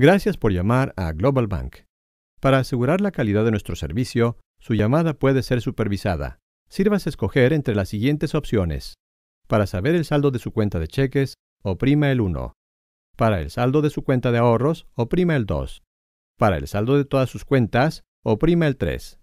Gracias por llamar a Global Bank. Para asegurar la calidad de nuestro servicio, su llamada puede ser supervisada. Sirvas escoger entre las siguientes opciones. Para saber el saldo de su cuenta de cheques, oprima el 1. Para el saldo de su cuenta de ahorros, oprima el 2. Para el saldo de todas sus cuentas, oprima el 3.